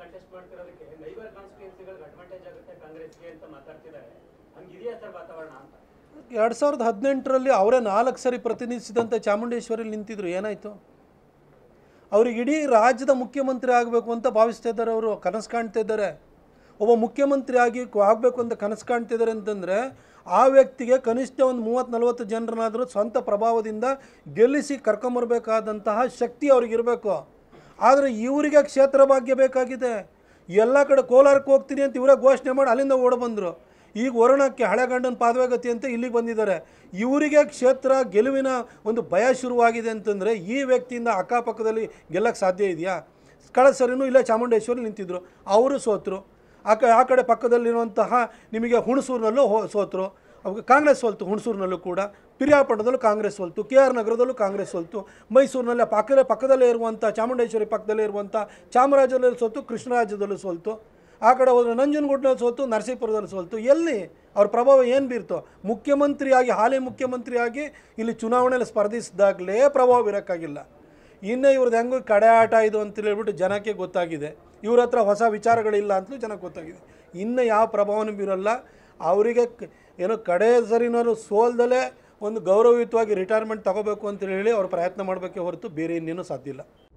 contest ಮಾಡ್ತಿರೋದಕ್ಕೆ neighbour ಕಾನ್ಸ್ಟಿಟ್ಯೂನ್ಸಿಗಳಿಗೆ advantage ಆಗುತ್ತೆ ಕಾಂಗ್ರೆಸ್ಗೆ ಅಂತ ಮಾತಾಡ್ತಿದ್ದಾರೆ ಹಂಗಿದೆಯಾ ಸರ್ ವಾತಾವರಣ ಅಂತ ಎರಡು ಸಾವಿರದ ಹದಿನೆಂಟರಲ್ಲಿ ಅವರೇ ನಾಲ್ಕು ಸರಿ ಪ್ರತಿನಿಧಿಸಿದಂತೆ ಚಾಮುಂಡೇಶ್ವರಿಲಿ ನಿಂತಿದ್ರು ಏನಾಯ್ತು ಅವ್ರಿಗೆ ಇಡೀ ರಾಜ್ಯದ ಮುಖ್ಯಮಂತ್ರಿ ಆಗಬೇಕು ಅಂತ ಭಾವಿಸ್ತಾ ಇದ್ದಾರೆ ಅವರು ಕನಸು ಕಾಣ್ತಾ ಇದ್ದಾರೆ ಒಬ್ಬ ಮುಖ್ಯಮಂತ್ರಿ ಆಗಿ ಆಗಬೇಕು ಅಂತ ಕನಸು ಕಾಣ್ತಿದ್ದಾರೆ ಅಂತಂದರೆ ಆ ವ್ಯಕ್ತಿಗೆ ಕನಿಷ್ಠ ಒಂದು ಮೂವತ್ತು ನಲವತ್ತು ಜನರನ್ನಾದರೂ ಸ್ವಂತ ಪ್ರಭಾವದಿಂದ ಗೆಲ್ಲಿಸಿ ಕರ್ಕೊಂಬರ್ಬೇಕಾದಂತಹ ಶಕ್ತಿ ಅವ್ರಿಗಿರಬೇಕು ಆದರೆ ಇವರಿಗೆ ಕ್ಷೇತ್ರ ಭಾಗ್ಯ ಬೇಕಾಗಿದೆ ಎಲ್ಲ ಕಡೆ ಕೋಲಾರಕ್ಕೆ ಹೋಗ್ತೀನಿ ಅಂತ ಇವರೇ ಘೋಷಣೆ ಮಾಡಿ ಅಲ್ಲಿಂದ ಓಡ ಬಂದರು ಈಗ ವರುಣಕ್ಕೆ ಹಳೆಗಂಡನ ಪಾದವೇಗತಿ ಅಂತ ಇಲ್ಲಿಗೆ ಬಂದಿದ್ದಾರೆ ಇವರಿಗೆ ಕ್ಷೇತ್ರ ಗೆಲುವಿನ ಒಂದು ಭಯ ಶುರುವಾಗಿದೆ ಅಂತಂದರೆ ಈ ವ್ಯಕ್ತಿಯಿಂದ ಅಕ್ಕಪಕ್ಕದಲ್ಲಿ ಗೆಲ್ಲಕ್ಕೆ ಸಾಧ್ಯ ಇದೆಯಾ ಕಳಸರಿನೂ ಇಲ್ಲೇ ಚಾಮುಂಡೇಶ್ವರಿ ನಿಂತಿದ್ದರು ಅವರು ಸೋತರು ಆ ಕ ಆ ಕಡೆ ಪಕ್ಕದಲ್ಲಿರುವಂತಹ ನಿಮಗೆ ಹುಣಸೂರಿನಲ್ಲೂ ಹೋ ಸೋತರು ಅವಾಗ ಕಾಂಗ್ರೆಸ್ ಸೋಲ್ತು ಹುಣಸೂರಿನಲ್ಲೂ ಕೂಡ ಪಿರಿಯಾಪಟ್ಟಣದಲ್ಲೂ ಕಾಂಗ್ರೆಸ್ ಸೋಲ್ತು ಕೆ ಆರ್ ನಗರದಲ್ಲೂ ಕಾಂಗ್ರೆಸ್ ಸೋಲ್ತು ಮೈಸೂರಿನಲ್ಲಿ ಪಕ್ಕದ ಪಕ್ಕದಲ್ಲೇ ಇರುವಂಥ ಚಾಮುಂಡೇಶ್ವರಿ ಪಕ್ಕದಲ್ಲೇ ಇರುವಂಥ ಚಾಮರಾಜನಲ್ಲಿ ಸೋತು ಕೃಷ್ಣರಾಜದಲ್ಲೂ ಸೋಲ್ತು ಆ ಕಡೆ ಹೋದರೆ ನಂಜನಗೂಡಿನಲ್ಲಿ ಸೋತು ನರಸೀಪುರದಲ್ಲಿ ಸೋಲ್ತು ಎಲ್ಲಿ ಅವ್ರ ಪ್ರಭಾವ ಏನು ಬೀರ್ತು ಮುಖ್ಯಮಂತ್ರಿಯಾಗಿ ಹಾಲಿ ಮುಖ್ಯಮಂತ್ರಿಯಾಗಿ ಇಲ್ಲಿ ಚುನಾವಣೆಯಲ್ಲಿ ಸ್ಪರ್ಧಿಸಿದಾಗಲೇ ಪ್ರಭಾವ ಬೀರೋಕ್ಕಾಗಿಲ್ಲ ಇನ್ನೇ ಇವ್ರದ್ದು ಹೆಂಗು ಕಡೆ ಆಟ ಇದು ಅಂತ ಹೇಳ್ಬಿಟ್ಟು ಜನಕ್ಕೆ ಗೊತ್ತಾಗಿದೆ ಇವ್ರ ಹತ್ರ ಹೊಸ ವಿಚಾರಗಳಿಲ್ಲ ಅಂತಲೂ ಜನಕ್ಕೆ ಗೊತ್ತಾಗಿದೆ ಇನ್ನೂ ಯಾವ ಪ್ರಭಾವನೂ ಬೀರಲ್ಲ ಅವರಿಗೆ ಏನೋ ಕಡೆ ಸರಿನೂ ಸೋಲ್ದಲೇ ಒಂದು ಗೌರವಯುತವಾಗಿ ರಿಟೈರ್ಮೆಂಟ್ ತಗೋಬೇಕು ಅಂತೇಳಿ ಅವ್ರು ಪ್ರಯತ್ನ ಮಾಡಬೇಕೇ ಹೊರತು ಬೇರೆ ಇನ್ನೇನು ಸಾಧ್ಯ ಇಲ್ಲ